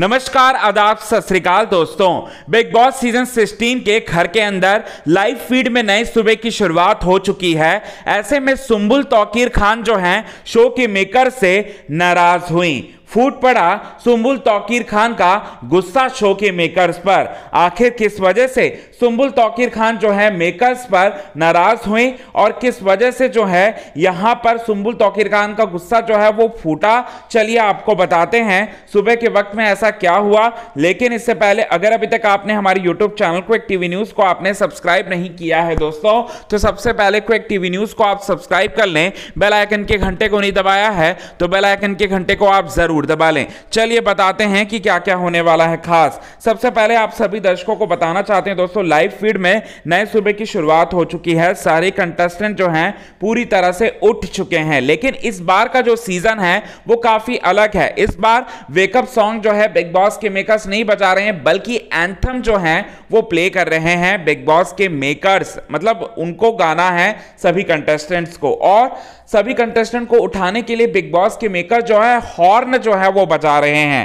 नमस्कार आदाब सत श्रीकाल दोस्तों बिग बॉस सीजन 16 के घर के अंदर लाइव फीड में नए सुबह की शुरुआत हो चुकी है ऐसे में सुम्बुल तौकीर खान जो हैं शो के मेकर से नाराज हुई फूट पड़ा सुम्बुल तौकीर खान का गुस्सा शो के मेकर्स पर आखिर किस वजह से सुम्बुल तौकीर खान जो है मेकर्स पर नाराज हुए और किस वजह से जो है यहाँ पर सुम्बुल तौकीर खान का गुस्सा जो है वो फूटा चलिए आपको बताते हैं सुबह के वक्त में ऐसा क्या हुआ लेकिन इससे पहले अगर अभी तक आपने हमारे यूट्यूब चैनल को एक टीवी न्यूज़ को आपने सब्सक्राइब नहीं किया है दोस्तों तो सबसे पहले को एक टीवी न्यूज़ को आप सब्सक्राइब कर लें बेलाइकन के घंटे को नहीं दबाया है तो बेलाइकन के घंटे को आप जरूर जरूर दबा लें चलिए बताते हैं कि क्या क्या होने वाला है खास सबसे पहले आप सभी दर्शकों को बताना चाहते हैं दोस्तों लाइव फीड में नए सुबह की शुरुआत हो चुकी है सारे कंटेस्टेंट जो हैं पूरी तरह से उठ चुके हैं लेकिन इस बार का जो सीजन है वो काफी अलग है इस बार वेकअप सॉन्ग जो है बिग बॉस के मेकर्स नहीं बजा रहे हैं बल्कि एंथम जो है वो प्ले कर रहे हैं बिग बॉस के मेकर्स मतलब उनको गाना है सभी कंटेस्टेंट्स को और सभी कंटेस्टेंट को उठाने के लिए बिग बॉस के मेकर जो है हॉर्न जो जो है वो बजा रहे हैं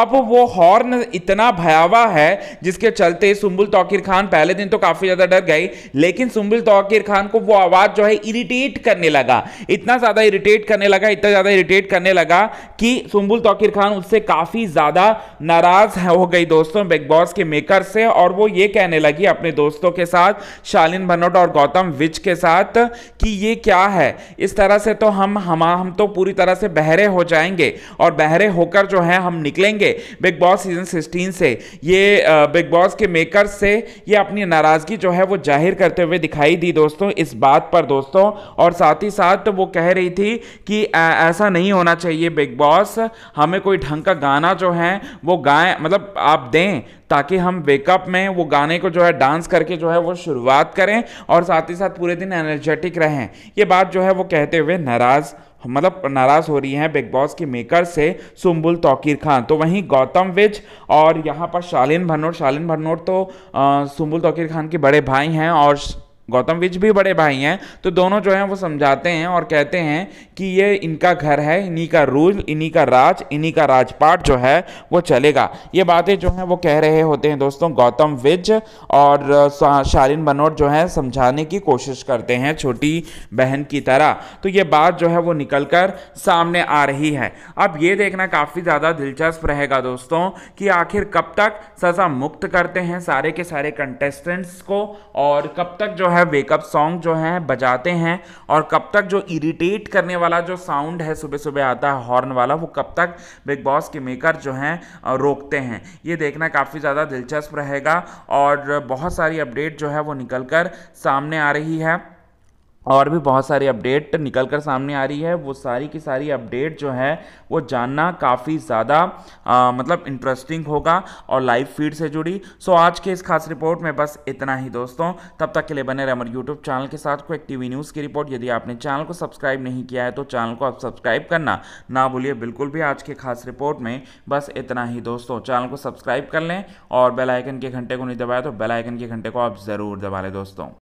अब वो हॉर्न इतना भयावह है जिसके चलते सुम्बुल तोकिर खान पहले दिन तो काफ़ी ज़्यादा डर गई लेकिन सुम्बुल तोकिर खान को वो आवाज़ जो है इरिटेट करने लगा इतना ज़्यादा इरिटेट करने लगा इतना ज़्यादा इरिटेट करने लगा कि सुम्बुल तोकिर खान उससे काफ़ी ज़्यादा नाराज़ हो गई दोस्तों बिग बॉस के मेकर से और वो ये कहने लगी अपने दोस्तों के साथ शालिन भनोट और गौतम विच के साथ कि ये क्या है इस तरह से तो हम हम तो पूरी तरह से बहरे हो जाएंगे और बहरे सुनहरे होकर जो है हम निकलेंगे बिग बॉस सीजन सिक्सटीन से ये बिग बॉस के मेकर से ये अपनी नाराज़गी जो है वो जाहिर करते हुए दिखाई दी दोस्तों इस बात पर दोस्तों और साथ ही साथ वो कह रही थी कि ऐसा नहीं होना चाहिए बिग बॉस हमें कोई ढंग का गाना जो है वो गाएं मतलब आप दें ताकि हम वेकअप में वो गाने को जो है डांस करके जो है वो शुरुआत करें और साथ ही साथ पूरे दिन एनर्जेटिक रहें ये बात जो है वो कहते हुए नाराज़ मतलब नाराज़ हो रही हैं बिग बॉस के मेकर से सुम्बुल तोकीर खान तो वहीं गौतम विज और यहाँ पर शालीन भनोट शालीन भनोट तो सुम्बुल तोकीर खान के बड़े भाई हैं और गौतम विज भी बड़े भाई हैं तो दोनों जो हैं वो समझाते हैं और कहते हैं कि ये इनका घर है इन्हीं का रूल इन्हीं का राज इन्हीं का राजपाट जो है वो चलेगा ये बातें जो हैं वो कह रहे होते हैं दोस्तों गौतम विज और शालिन बनोट जो है समझाने की कोशिश करते हैं छोटी बहन की तरह तो ये बात जो है वो निकल कर सामने आ रही है अब ये देखना काफ़ी ज़्यादा दिलचस्प रहेगा दोस्तों कि आखिर कब तक सज़ा मुक्त करते हैं सारे के सारे कंटेस्टेंट्स को और कब तक जो है है वेकअप सॉन्ग जो है बजाते हैं और कब तक जो इरिटेट करने वाला जो साउंड है सुबह सुबह आता है हॉर्न वाला वो कब तक बिग बॉस के मेकर जो हैं रोकते हैं ये देखना काफ़ी ज़्यादा दिलचस्प रहेगा और बहुत सारी अपडेट जो है वो निकल कर सामने आ रही है और भी बहुत सारी अपडेट निकल कर सामने आ रही है वो सारी की सारी अपडेट जो है वो जानना काफ़ी ज़्यादा मतलब इंटरेस्टिंग होगा और लाइव फीड से जुड़ी सो आज के इस खास रिपोर्ट में बस इतना ही दोस्तों तब तक के लिए बने रहे हमारे यूट्यूब चैनल के साथ को एक टी न्यूज़ की रिपोर्ट यदि आपने चैनल को सब्सक्राइब नहीं किया है तो चैनल को आप सब्सक्राइब करना ना भूलिए बिल्कुल भी आज के खास रिपोर्ट में बस इतना ही दोस्तों चैनल को सब्सक्राइब कर लें और बेलाइकन के घंटे को नहीं दबाया तो बेलाइकन के घंटे को आप ज़रूर दबा लें दोस्तों